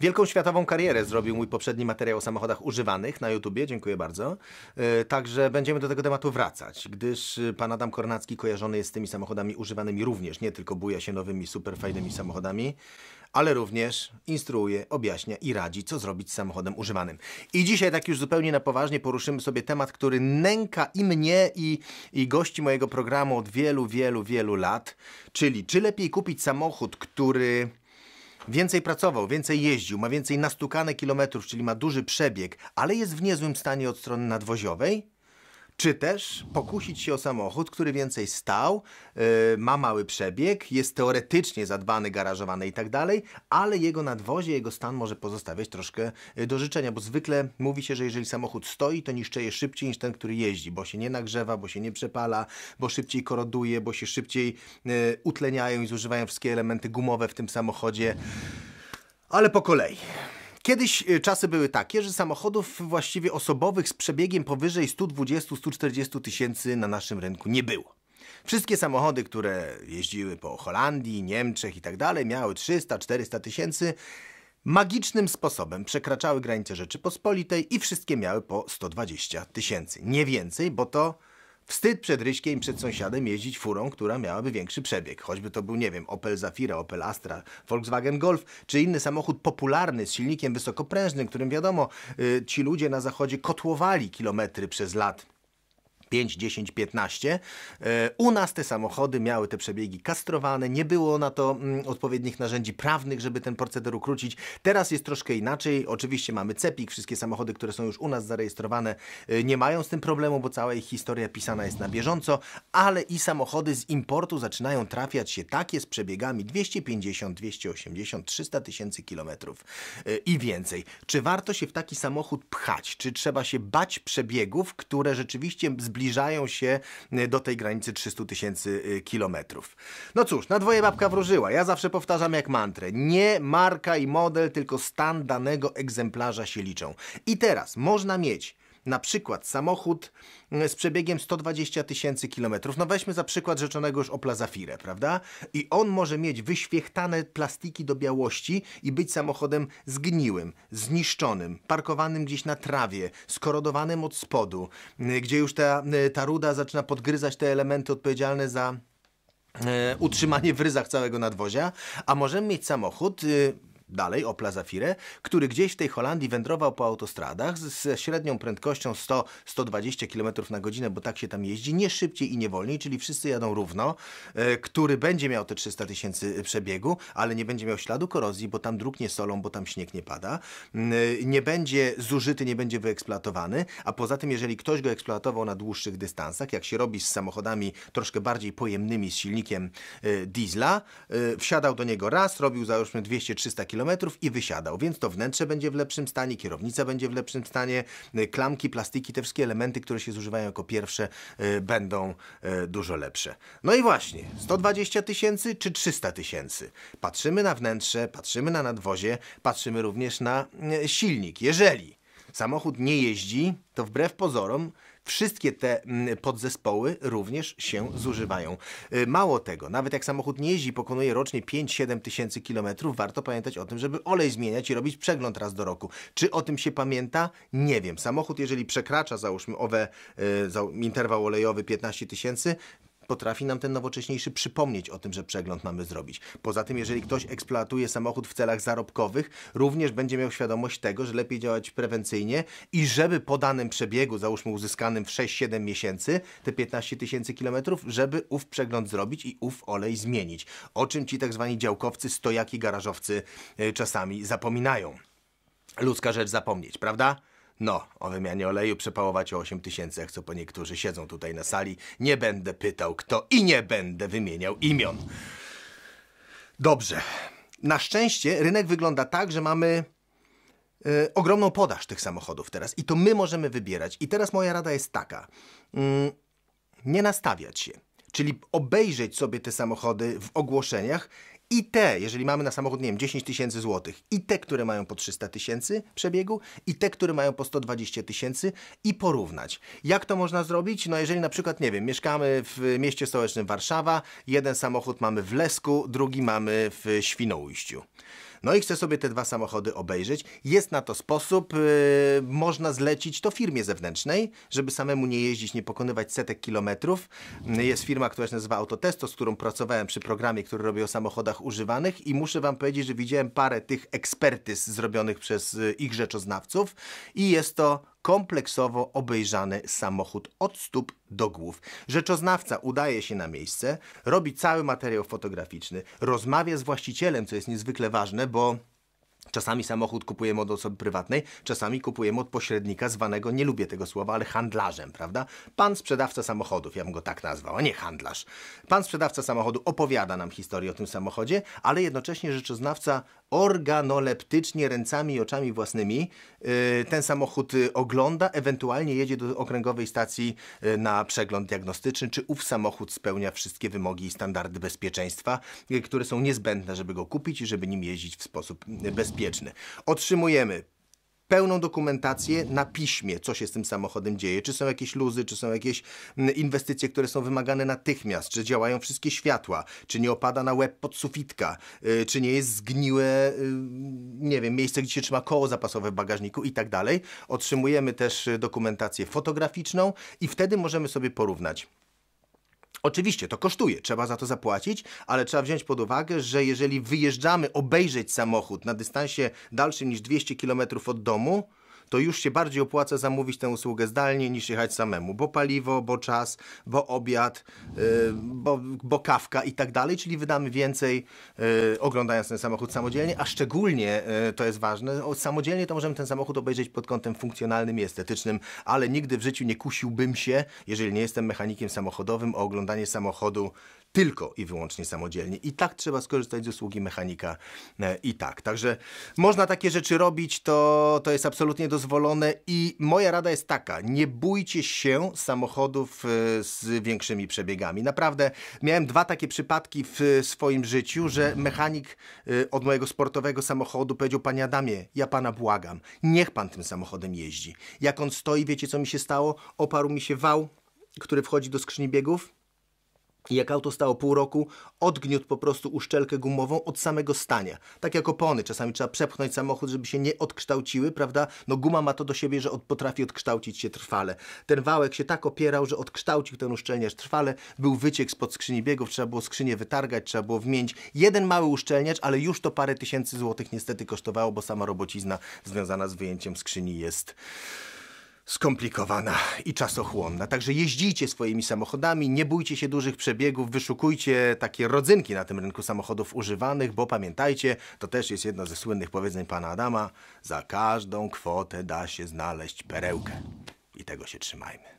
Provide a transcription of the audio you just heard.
Wielką światową karierę zrobił mój poprzedni materiał o samochodach używanych na YouTubie, dziękuję bardzo. E, także będziemy do tego tematu wracać, gdyż e, pan Adam Kornacki kojarzony jest z tymi samochodami używanymi również, nie tylko buja się nowymi superfajnymi samochodami, ale również instruuje, objaśnia i radzi, co zrobić z samochodem używanym. I dzisiaj tak już zupełnie na poważnie poruszymy sobie temat, który nęka i mnie, i, i gości mojego programu od wielu, wielu, wielu lat, czyli czy lepiej kupić samochód, który Więcej pracował, więcej jeździł, ma więcej nastukane kilometrów, czyli ma duży przebieg, ale jest w niezłym stanie od strony nadwoziowej, czy też pokusić się o samochód, który więcej stał, yy, ma mały przebieg, jest teoretycznie zadbany, garażowany i tak dalej, ale jego nadwozie, jego stan może pozostawiać troszkę y, do życzenia, bo zwykle mówi się, że jeżeli samochód stoi, to niszczeje szybciej niż ten, który jeździ, bo się nie nagrzewa, bo się nie przepala, bo szybciej koroduje, bo się szybciej yy, utleniają i zużywają wszystkie elementy gumowe w tym samochodzie. Ale po kolei. Kiedyś e, czasy były takie, że samochodów właściwie osobowych z przebiegiem powyżej 120-140 tysięcy na naszym rynku nie było. Wszystkie samochody, które jeździły po Holandii, Niemczech i tak dalej, miały 300-400 tysięcy. Magicznym sposobem przekraczały granice Rzeczypospolitej i wszystkie miały po 120 tysięcy. Nie więcej, bo to Wstyd przed Ryśkiem i przed sąsiadem jeździć furą, która miałaby większy przebieg. Choćby to był, nie wiem, Opel Zafira, Opel Astra, Volkswagen Golf, czy inny samochód popularny z silnikiem wysokoprężnym, którym wiadomo, yy, ci ludzie na zachodzie kotłowali kilometry przez lat. 5, 10, 15. U nas te samochody miały te przebiegi kastrowane, nie było na to mm, odpowiednich narzędzi prawnych, żeby ten proceder ukrócić. Teraz jest troszkę inaczej. Oczywiście mamy CEPIK, wszystkie samochody, które są już u nas zarejestrowane, e, nie mają z tym problemu, bo cała ich historia pisana jest na bieżąco, ale i samochody z importu zaczynają trafiać się takie z przebiegami 250, 280, 300 tysięcy kilometrów e, i więcej. Czy warto się w taki samochód pchać? Czy trzeba się bać przebiegów, które rzeczywiście zbliżają zbliżają się y, do tej granicy 300 tysięcy y, kilometrów. No cóż, na dwoje babka wróżyła. Ja zawsze powtarzam jak mantrę. Nie marka i model, tylko stan danego egzemplarza się liczą. I teraz można mieć na przykład samochód e, z przebiegiem 120 tysięcy kilometrów. No weźmy za przykład rzeczonego już Opla Zafirę, prawda? I on może mieć wyświechtane plastiki do białości i być samochodem zgniłym, zniszczonym, parkowanym gdzieś na trawie, skorodowanym od spodu, e, gdzie już ta, e, ta ruda zaczyna podgryzać te elementy odpowiedzialne za utrzymanie w ryzach całego nadwozia, a możemy mieć samochód, Dalej Opla Zafire, który gdzieś w tej Holandii wędrował po autostradach ze średnią prędkością 100-120 km na godzinę, bo tak się tam jeździ, nie szybciej i nie wolniej, czyli wszyscy jadą równo, e, który będzie miał te 300 tysięcy e, przebiegu, ale nie będzie miał śladu korozji, bo tam dróg nie solą, bo tam śnieg nie pada, nie będzie zużyty, nie będzie wyeksploatowany, a poza tym, jeżeli ktoś go eksploatował na dłuższych dystansach, jak się robi z samochodami troszkę bardziej pojemnymi, z silnikiem e, diesla, wsiadał do niego raz, robił załóżmy 200-300 km, km i wysiadał, więc to wnętrze będzie w lepszym stanie, kierownica będzie w lepszym stanie, y, klamki, plastiki, te wszystkie elementy, które się zużywają jako pierwsze y, będą y, dużo lepsze. No i właśnie, 120 tysięcy czy 300 tysięcy? Patrzymy na wnętrze, patrzymy na nadwozie, patrzymy również na silnik. Jeżeli samochód nie jeździ, to wbrew pozorom wszystkie te mm, podzespoły również się zużywają. Y, mało tego, nawet jak samochód nie jeździ, pokonuje rocznie 5-7 tysięcy kilometrów, warto pamiętać o tym, żeby olej zmieniać i robić przegląd raz do roku. Czy o tym się pamięta? Nie wiem. Samochód, jeżeli przekracza, załóżmy, owe, e, interwał olejowy 15 tysięcy, potrafi nam ten nowocześniejszy przypomnieć o tym, że przegląd mamy zrobić. Poza tym, jeżeli ktoś eksploatuje samochód w celach zarobkowych, również będzie miał świadomość tego, że lepiej działać prewencyjnie i żeby po danym przebiegu, załóżmy uzyskanym w 6-7 miesięcy, te 15 tysięcy kilometrów, żeby ów przegląd zrobić i ów olej zmienić. O czym ci tak zwani działkowcy, stojaki, garażowcy e, czasami zapominają. Ludzka rzecz zapomnieć, prawda? No, o wymianie oleju przepałować o 8 tysięcy, jak co po niektórzy siedzą tutaj na sali. Nie będę pytał kto i nie będę wymieniał imion. Dobrze. Na szczęście rynek wygląda tak, że mamy y, ogromną podaż tych samochodów teraz i to my możemy wybierać. I teraz moja rada jest taka. Mm, nie nastawiać się. Czyli obejrzeć sobie te samochody w ogłoszeniach i te, jeżeli mamy na samochód, nie wiem, 10 tysięcy złotych, i te, które mają po 300 tysięcy przebiegu, i te, które mają po 120 tysięcy, i porównać. Jak to można zrobić? No, jeżeli na przykład, nie wiem, mieszkamy w mieście stołecznym Warszawa, jeden samochód mamy w Lesku, drugi mamy w Świnoujściu. No i chcę sobie te dwa samochody obejrzeć. Jest na to sposób. Yy, można zlecić to firmie zewnętrznej, żeby samemu nie jeździć, nie pokonywać setek kilometrów. Y, jest firma, która się nazywa Autotesto, z którą pracowałem przy programie, który robił o samochodach używanych i muszę wam powiedzieć, że widziałem parę tych ekspertyz zrobionych przez y, ich rzeczoznawców i jest to kompleksowo obejrzany samochód od stóp do głów. Rzeczoznawca udaje się na miejsce, robi cały materiał fotograficzny, rozmawia z właścicielem, co jest niezwykle ważne, bo Czasami samochód kupujemy od osoby prywatnej, czasami kupujemy od pośrednika zwanego, nie lubię tego słowa, ale handlarzem, prawda? Pan sprzedawca samochodów, ja bym go tak nazwał, a nie handlarz. Pan sprzedawca samochodu opowiada nam historię o tym samochodzie, ale jednocześnie rzeczoznawca organoleptycznie, ręcami i oczami własnymi yy, ten samochód y, ogląda, ewentualnie jedzie do okręgowej stacji yy, na przegląd diagnostyczny, czy ów samochód spełnia wszystkie wymogi i standardy bezpieczeństwa, yy, które są niezbędne, żeby go kupić i żeby nim jeździć w sposób y, bezpieczny bezpieczny. Otrzymujemy pełną dokumentację na piśmie, co się z tym samochodem dzieje, czy są jakieś luzy, czy są jakieś mm, inwestycje, które są wymagane natychmiast, czy działają wszystkie światła, czy nie opada na łeb pod sufitka, y, czy nie jest zgniłe, y, nie wiem, miejsce, gdzie się trzyma koło zapasowe w bagażniku i tak dalej. Otrzymujemy też y, dokumentację fotograficzną i wtedy możemy sobie porównać Oczywiście to kosztuje, trzeba za to zapłacić, ale trzeba wziąć pod uwagę, że jeżeli wyjeżdżamy obejrzeć samochód na dystansie dalszym niż 200 km od domu, to już się bardziej opłaca zamówić tę usługę zdalnie niż jechać samemu, bo paliwo, bo czas, bo obiad, yy, bo, bo kawka i tak dalej, czyli wydamy więcej yy, oglądając ten samochód samodzielnie, a szczególnie yy, to jest ważne, o, samodzielnie to możemy ten samochód obejrzeć pod kątem funkcjonalnym i estetycznym, ale nigdy w życiu nie kusiłbym się, jeżeli nie jestem mechanikiem samochodowym, o oglądanie samochodu tylko i wyłącznie samodzielnie. I tak trzeba skorzystać z usługi mechanika y, i tak. Także można takie rzeczy robić, to, to jest absolutnie do dozwolone i moja rada jest taka, nie bójcie się samochodów e, z większymi przebiegami. Naprawdę miałem dwa takie przypadki w e, swoim życiu, że mechanik e, od mojego sportowego samochodu powiedział, panie Adamie, ja pana błagam, niech pan tym samochodem jeździ. Jak on stoi, wiecie co mi się stało? Oparł mi się wał, który wchodzi do skrzyni biegów jak auto stało pół roku, odgniótł po prostu uszczelkę gumową od samego stania. Tak jak opony, czasami trzeba przepchnąć samochód, żeby się nie odkształciły, prawda? No guma ma to do siebie, że od, potrafi odkształcić się trwale. Ten wałek się tak opierał, że odkształcił ten uszczelniacz trwale, był wyciek spod skrzyni biegów, trzeba było skrzynię wytargać, trzeba było wmienić. Jeden mały uszczelniacz, ale już to parę tysięcy złotych niestety kosztowało, bo sama robocizna związana z wyjęciem skrzyni jest skomplikowana i czasochłonna. Także jeździcie swoimi samochodami, nie bójcie się dużych przebiegów, wyszukujcie takie rodzynki na tym rynku samochodów używanych, bo pamiętajcie, to też jest jedno ze słynnych powiedzeń pana Adama, za każdą kwotę da się znaleźć perełkę. I tego się trzymajmy.